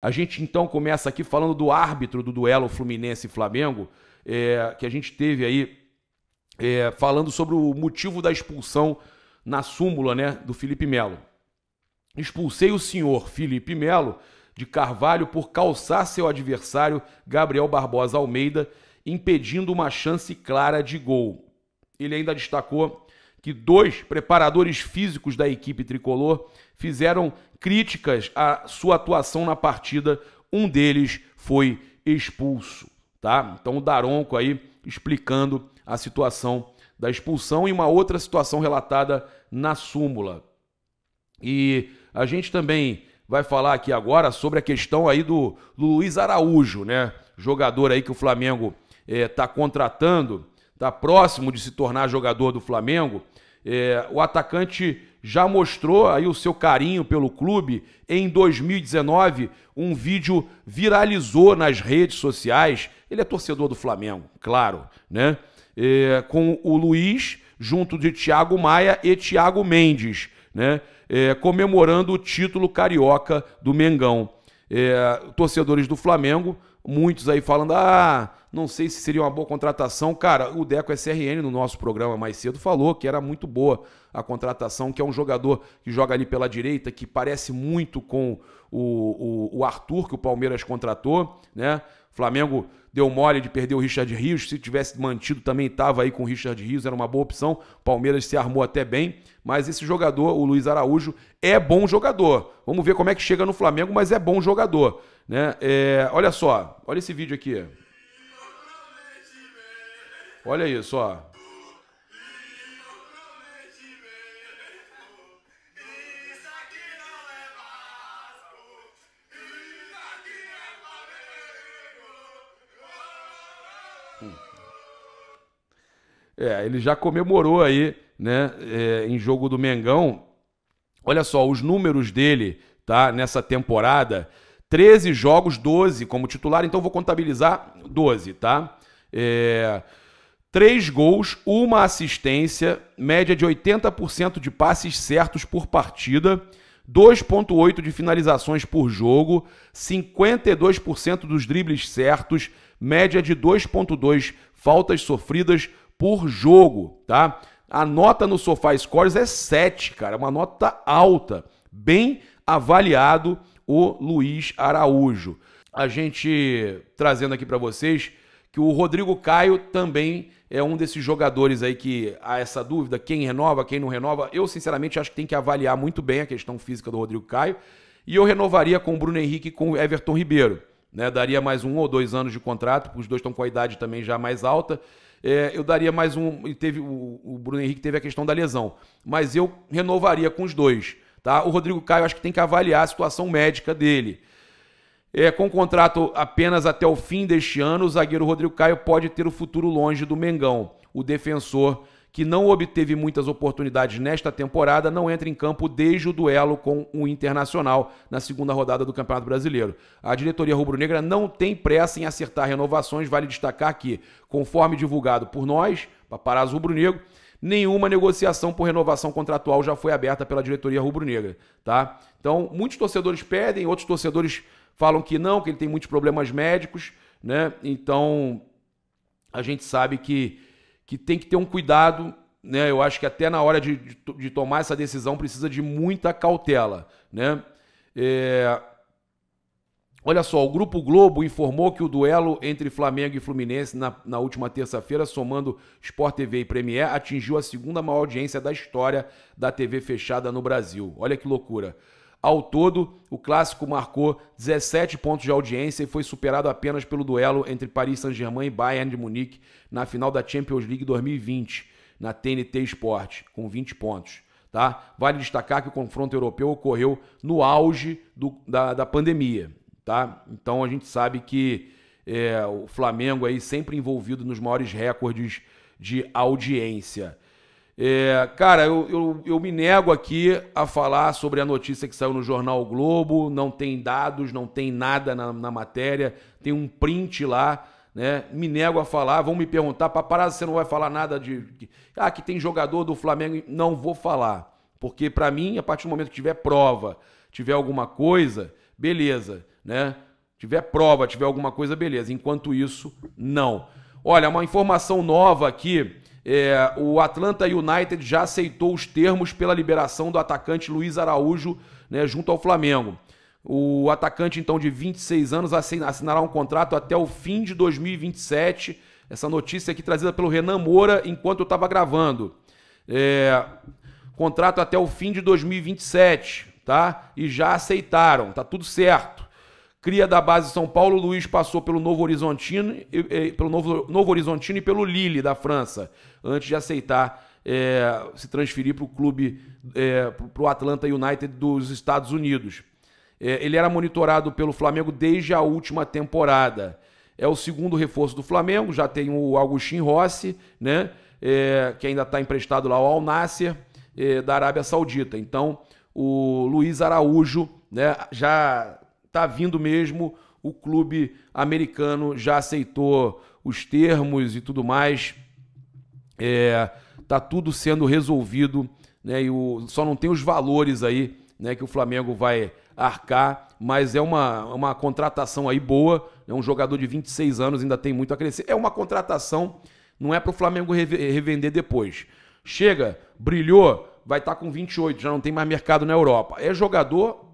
A gente então começa aqui falando do árbitro do duelo Fluminense-Flamengo, é, que a gente teve aí é, falando sobre o motivo da expulsão na súmula né, do Felipe Melo. Expulsei o senhor Felipe Melo de Carvalho por calçar seu adversário Gabriel Barbosa Almeida, impedindo uma chance clara de gol. Ele ainda destacou que dois preparadores físicos da equipe tricolor fizeram críticas à sua atuação na partida. Um deles foi expulso, tá? Então o Daronco aí explicando a situação da expulsão e uma outra situação relatada na súmula. E a gente também vai falar aqui agora sobre a questão aí do Luiz Araújo, né? Jogador aí que o Flamengo está eh, contratando está próximo de se tornar jogador do Flamengo, é, o atacante já mostrou aí o seu carinho pelo clube. Em 2019, um vídeo viralizou nas redes sociais. Ele é torcedor do Flamengo, claro, né? É, com o Luiz junto de Thiago Maia e Thiago Mendes, né? É, comemorando o título carioca do Mengão. É, torcedores do Flamengo, muitos aí falando: ah, não sei se seria uma boa contratação. Cara, o Deco SRN no nosso programa mais cedo falou que era muito boa a contratação, que é um jogador que joga ali pela direita, que parece muito com o, o, o Arthur, que o Palmeiras contratou, né? Flamengo deu mole de perder o Richard Rios. Se tivesse mantido, também estava aí com o Richard Rios, era uma boa opção. Palmeiras se armou até bem, mas esse jogador, o Luiz Araújo, é bom jogador. Vamos ver como é que chega no Flamengo, mas é bom jogador. Né? É, olha só, olha esse vídeo aqui. Olha isso, ó. Hum. É, ele já comemorou aí, né, é, em jogo do Mengão. Olha só, os números dele, tá, nessa temporada: 13 jogos, 12 como titular, então vou contabilizar 12, tá? É, Três gols, uma assistência, média de 80% de passes certos por partida, 2,8% de finalizações por jogo, 52% dos dribles certos, média de 2,2 faltas sofridas por jogo, tá? A nota no Sofá Scores é 7, cara, uma nota alta, bem avaliado o Luiz Araújo. A gente trazendo aqui para vocês que o Rodrigo Caio também é um desses jogadores aí que há essa dúvida, quem renova, quem não renova. Eu, sinceramente, acho que tem que avaliar muito bem a questão física do Rodrigo Caio. E eu renovaria com o Bruno Henrique e com o Everton Ribeiro. Né? Daria mais um ou dois anos de contrato, porque os dois estão com a idade também já mais alta. É, eu daria mais um. E teve, o, o Bruno Henrique teve a questão da lesão. Mas eu renovaria com os dois. Tá? O Rodrigo Caio acho que tem que avaliar a situação médica dele. É, com contrato apenas até o fim deste ano, o zagueiro Rodrigo Caio pode ter o futuro longe do Mengão. O defensor, que não obteve muitas oportunidades nesta temporada, não entra em campo desde o duelo com o Internacional na segunda rodada do Campeonato Brasileiro. A diretoria rubro-negra não tem pressa em acertar renovações, vale destacar que, conforme divulgado por nós, Paparazzo Rubro-Negro, nenhuma negociação por renovação contratual já foi aberta pela diretoria rubro-negra, tá? Então, muitos torcedores pedem, outros torcedores falam que não, que ele tem muitos problemas médicos, né? Então a gente sabe que, que tem que ter um cuidado, né? Eu acho que até na hora de, de, de tomar essa decisão precisa de muita cautela, né? É... Olha só, o Grupo Globo informou que o duelo entre Flamengo e Fluminense na, na última terça-feira, somando Sport TV e Premier, atingiu a segunda maior audiência da história da TV fechada no Brasil. Olha que loucura. Ao todo, o clássico marcou 17 pontos de audiência e foi superado apenas pelo duelo entre Paris Saint-Germain e Bayern de Munique na final da Champions League 2020, na TNT Sport, com 20 pontos. Tá? Vale destacar que o confronto europeu ocorreu no auge do, da, da pandemia. Tá? Então a gente sabe que é, o Flamengo aí sempre envolvido nos maiores recordes de audiência. É, cara, eu, eu, eu, me nego aqui a falar sobre a notícia que saiu no jornal o Globo. Não tem dados, não tem nada na, na, matéria. Tem um print lá, né? Me nego a falar. Vão me perguntar, paparazzo, você não vai falar nada de. Ah, que tem jogador do Flamengo. Não vou falar. Porque, para mim, a partir do momento que tiver prova, tiver alguma coisa, beleza, né? Tiver prova, tiver alguma coisa, beleza. Enquanto isso, não. Olha, uma informação nova aqui é, o Atlanta United já aceitou os termos pela liberação do atacante Luiz Araújo né, junto ao Flamengo. O atacante, então, de 26 anos, assinará um contrato até o fim de 2027. Essa notícia aqui trazida pelo Renan Moura enquanto eu estava gravando. É, contrato até o fim de 2027, tá? E já aceitaram, tá tudo certo. Cria da base São Paulo, Luiz passou pelo Novo Horizontino, pelo Novo, Novo Horizontino e pelo Lille da França, antes de aceitar é, se transferir para o clube, é, para o Atlanta United dos Estados Unidos. É, ele era monitorado pelo Flamengo desde a última temporada. É o segundo reforço do Flamengo, já tem o Agustin Rossi, né? É, que ainda está emprestado lá ao Al Nasser, é, da Arábia Saudita. Então, o Luiz Araújo né, já tá vindo mesmo. O clube americano já aceitou os termos e tudo mais. É, tá tudo sendo resolvido, né? E o, só não tem os valores aí, né? Que o Flamengo vai arcar, mas é uma, uma contratação aí boa. É um jogador de 26 anos, ainda tem muito a crescer. É uma contratação, não é para o Flamengo revender depois. Chega, brilhou, vai estar tá com 28, já não tem mais mercado na Europa. É jogador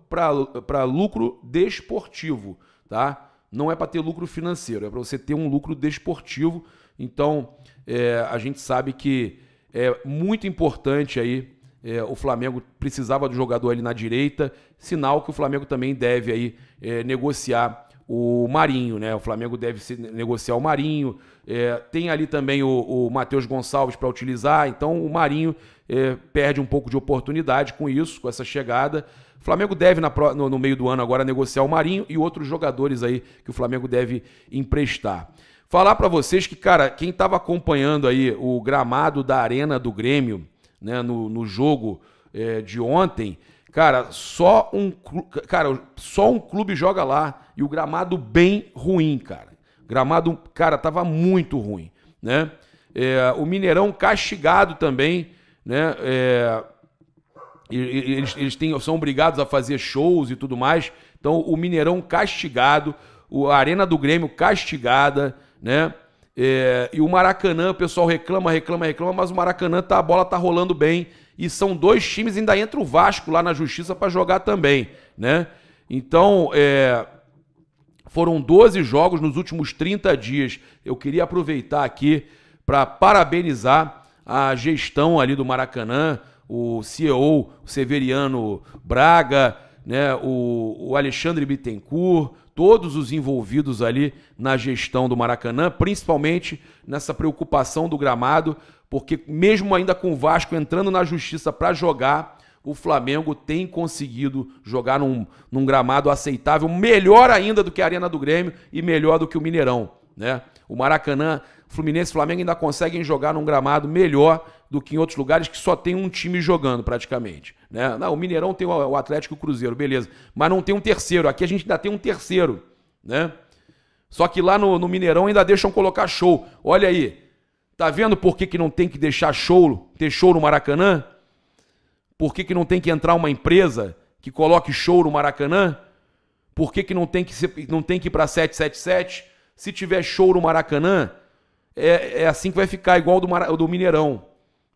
para lucro desportivo, tá? Não é para ter lucro financeiro, é para você ter um lucro desportivo. Então, é, a gente sabe que é muito importante aí. É, o Flamengo precisava do jogador ali na direita, sinal que o Flamengo também deve aí é, negociar o Marinho, né? O Flamengo deve se negociar o Marinho. É, tem ali também o, o Matheus Gonçalves para utilizar. Então o Marinho é, perde um pouco de oportunidade com isso, com essa chegada. O Flamengo deve, na, no, no, meio do ano agora, negociar o Marinho e outros jogadores aí que o Flamengo deve emprestar. Falar para vocês que, cara, quem estava acompanhando aí o gramado da Arena do Grêmio, né, no, no jogo é, de ontem, Cara, só um, cara, só um clube joga lá e o gramado bem ruim, cara. Gramado, cara, tava muito ruim, né? É, o Mineirão castigado também, né? É, eles, eles têm, são obrigados a fazer shows e tudo mais. Então, o Mineirão castigado, a Arena do Grêmio castigada, né? É, e o Maracanã, o pessoal reclama, reclama, reclama, mas o Maracanã tá, a bola tá rolando bem e são dois times, ainda entra o Vasco lá na justiça para jogar também, né? Então, é, foram 12 jogos nos últimos 30 dias. Eu queria aproveitar aqui para parabenizar a gestão ali do Maracanã, o CEO o Severiano Braga, né, o, o Alexandre Bittencourt, todos os envolvidos ali na gestão do Maracanã, principalmente nessa preocupação do gramado, porque mesmo ainda com o Vasco entrando na justiça para jogar, o Flamengo tem conseguido jogar num, num, gramado aceitável, melhor ainda do que a Arena do Grêmio e melhor do que o Mineirão. Né? O Maracanã Fluminense e Flamengo ainda conseguem jogar num gramado melhor do que em outros lugares que só tem um time jogando praticamente. Né? Não, o Mineirão tem o Atlético e o Cruzeiro, beleza. Mas não tem um terceiro. Aqui a gente ainda tem um terceiro. Né? Só que lá no, no Mineirão ainda deixam colocar show. Olha aí. Tá vendo por que, que não tem que deixar show, ter show no Maracanã? Por que, que não tem que entrar uma empresa que coloque show no Maracanã? Por que, que não tem que, ser, não tem que ir para 777? Se tiver show no Maracanã, é, é assim que vai ficar, igual do, Mara, do Mineirão.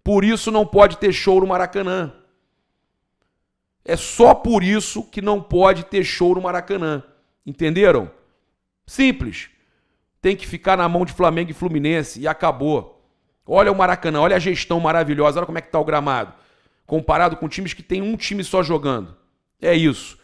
Por isso não pode ter show no Maracanã. É só por isso que não pode ter show no Maracanã. Entenderam? Simples. Tem que ficar na mão de Flamengo e Fluminense e acabou. Olha o Maracanã, olha a gestão maravilhosa, olha como é que tá o gramado. Comparado com times que tem um time só jogando. É isso.